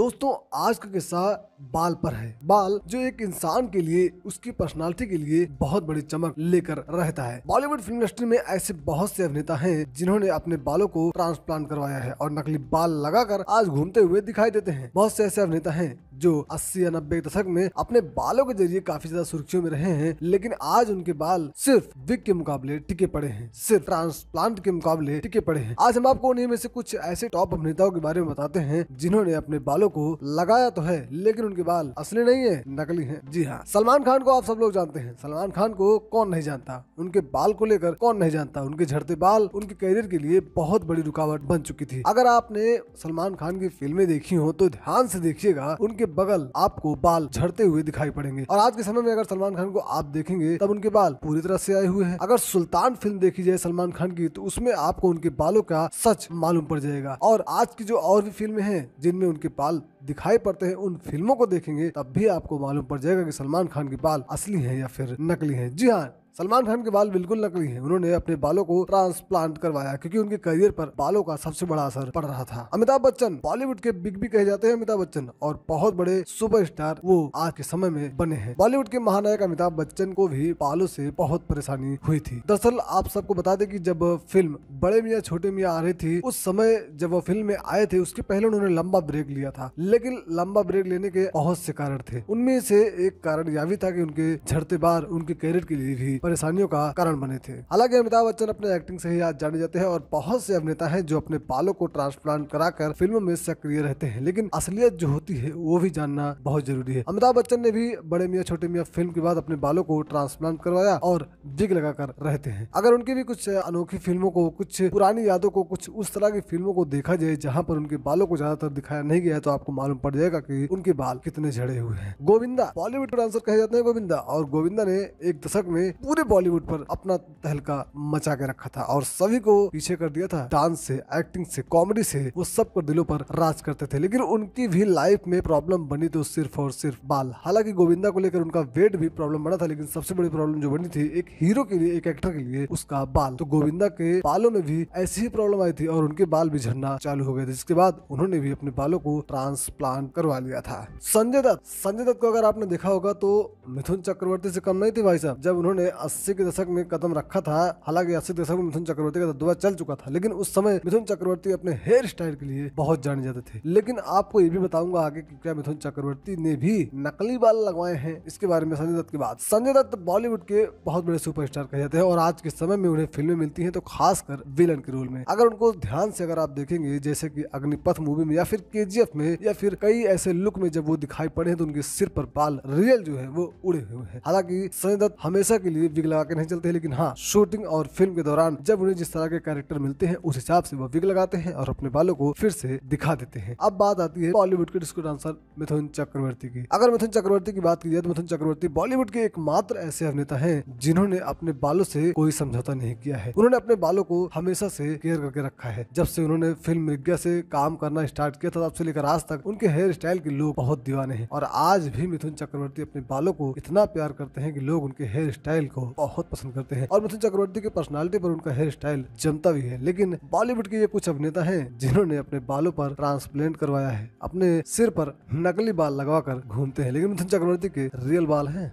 दोस्तों आज का किस्सा बाल पर है बाल जो एक इंसान के लिए उसकी पर्सनालिटी के लिए बहुत बड़ी चमक लेकर रहता है बॉलीवुड फिल्म इंडस्ट्री में ऐसे बहुत से अभिनेता हैं जिन्होंने अपने बालों को ट्रांसप्लांट करवाया है और नकली बाल लगाकर आज घूमते हुए दिखाई देते हैं बहुत से ऐसे अभिनेता हैं जो अस्सी या नब्बे दशक में अपने बालों के जरिए काफी ज्यादा सुर्खियों में रहे हैं लेकिन आज उनके बाल सिर्फ विक के मुकाबले टिके पड़े हैं सिर्फ ट्रांसप्लांट के मुकाबले टिके पड़े हैं आज हम आपको उन्हीं में से कुछ ऐसे टॉप अभिनेताओं के बारे में बताते हैं जिन्होंने अपने बालों को लगाया तो है लेकिन उनके बाल असली नहीं है नकली है जी हाँ सलमान खान को आप सब लोग जानते हैं सलमान खान को कौन नहीं जानता उनके बाल को लेकर कौन नहीं जानता उनके झड़ते बाल उनके करियर के लिए बहुत बड़ी रुकावट बन चुकी थी अगर आपने सलमान खान की फिल्में देखी हो तो ध्यान से देखिएगा उनके बगल आपको बाल झड़ते हुए दिखाई पड़ेंगे और आज के समय में अगर सलमान खान को आप देखेंगे तब उनके बाल पूरी तरह से आए हुए हैं अगर सुल्तान फिल्म देखी जाए सलमान खान की तो उसमें आपको उनके बालों का सच मालूम पड़ जाएगा और आज की जो और भी फिल्म है जिनमें उनके बाल दिखाई पड़ते हैं उन फिल्मों को देखेंगे तब भी आपको मालूम पड़ जाएगा कि सलमान खान के बाल असली हैं या फिर नकली हैं जी हाँ सलमान खान के बाल बिल्कुल नकली हैं उन्होंने अपने बालों को ट्रांसप्लांट करवाया क्योंकि उनके करियर पर बालों का सबसे बड़ा असर पड़ रहा था अमिताभ बच्चन बॉलीवुड के बिग भी कहे जाते हैं अमिताभ बच्चन और बहुत बड़े सुपरस्टार वो आज के समय में बने हैं बॉलीवुड के महानायक अमिताभ बच्चन को भी बालों से बहुत परेशानी हुई थी दरअसल आप सबको बता दें कि जब फिल्म बड़े मियाँ छोटे मियाँ आ रही थी उस समय जब वो फिल्म में आए थे उसके पहले उन्होंने लंबा ब्रेक लिया था लेकिन लंबा ब्रेक लेने के बहुत से कारण थे उनमें से एक कारण यह भी था कि उनके झड़ते बार उनके कैरियर के लिए भी परेशानियों का कारण बने थे हालांकि अमिताभ बच्चन अपने एक्टिंग से ही आज जाने जाते हैं और बहुत से अभिनेता है जो अपने बालों को ट्रांसप्लांट कराकर फिल्म में सक्रिय रहते हैं लेकिन असलियत जो होती है वो भी जानना बहुत जरूरी है अमिताभ बच्चन ने भी बड़े मियाँ छोटे मियाँ फिल्म के बाद अपने बालों को ट्रांसप्लांट करवाया और जिग कर रहते हैं अगर उनकी भी कुछ अनोखी फिल्मों को कुछ पुरानी यादों को कुछ उस तरह की फिल्मों को देखा जाए जहाँ पर उनके बालों को ज्यादातर दिखाया नहीं गया तो आपको मालूम पड़ जाएगा की उनके बाल कितने झड़े हुए हैं गोविंदा बॉलीवुड डांसर कहे जाते हैं गोविंदा और गोविंदा ने एक दशक में पूरे बॉलीवुड पर अपना तहलका मचा के रखा था और सभी को पीछे कर दिया था डांस से एक्टिंग से कॉमेडी से वो सब को दिलों पर राज करते थे लेकिन उनकी भी लाइफ में प्रॉब्लम बनी तो सिर्फ और सिर्फ बाल हालांकि गोविंदा को लेकर उनका वेट भी प्रॉब्लम बना था लेकिन सबसे बड़ी प्रॉब्लम जो बनी थी एक हीरो के लिए एक एक्टर के लिए उसका बाल तो गोविंदा के बालों में भी ऐसी ही प्रॉब्लम आई थी और उनके बाल भी झड़ना चालू हो गए थे जिसके बाद उन्होंने भी अपने बालों को ट्रांसप्लांट करवा लिया था संजय दत्त संजय दत्त को अगर आपने देखा होगा तो मिथुन चक्रवर्ती से कम नहीं थे भाई साहब जब उन्होंने अस्सी के दशक में कदम रखा था हालांकि अस्सी दशक में मिथुन चक्रवर्ती का दबदबा चल चुका था लेकिन उस समय मिथुन चक्रवर्ती अपने हेयर स्टाइल के लिए बहुत जाने जाते थे लेकिन आपको ये भी बताऊंगा आगे की क्या मिथुन चक्रवर्ती ने भी नकली बाल लगवाए हैं इसके बारे में संजय दत्त की बात संजय दत्त बॉलीवुड के बहुत बड़े सुपरस्टार कहे जाते हैं और आज के समय में उन्हें फिल्में मिलती हैं तो खासकर विलन के रोल में अगर उनको ध्यान से अगर आप देखेंगे जैसे कि अग्निपथ मूवी में या फिर के में या फिर कई ऐसे लुक में जब वो दिखाई पड़े तो उनके सिर पर बाल रियल जो है वो उड़े हुए हैं हालांकि संजय दत्त हमेशा के लिए विग लगा के नहीं चलते हैं लेकिन हाँ शूटिंग और फिल्म के दौरान जब उन्हें जिस तरह के कैरेक्टर मिलते हैं उस हिसाब से वो विग लगाते हैं और अपने बालों को फिर से दिखा देते हैं अब बात आती है बॉलीवुड के डिस्को डांसर मिथुन चक्रवर्ती की अगर मिथुन चक्रवर्ती की बात की जाए तो मिथुन चक्रवर्ती बॉलीवुड के एकमात्र ऐसे अभिनेता है जिन्होंने अपने बालों से कोई समझौता नहीं किया है उन्होंने अपने बालों को हमेशा से केयर करके रखा है जब से उन्होंने फिल्म मृग्या से काम करना स्टार्ट किया था तब से लेकर आज तक उनके हेयर स्टाइल के लोग बहुत दीवाने हैं और आज भी मिथुन चक्रवर्ती अपने बालों को इतना प्यार करते हैं कि लोग उनके हेयर स्टाइल को को बहुत पसंद करते हैं और मिथुन चक्रवर्ती की पर्सनैलिटी पर उनका हेयर स्टाइल जमता भी है लेकिन बॉलीवुड के ये कुछ अभिनेता है जिन्होंने अपने बालों पर ट्रांसप्लेंट करवाया है अपने सिर पर नकली बाल लगवा घूमते हैं लेकिन मिथुन चक्रवर्ती के रियल बाल है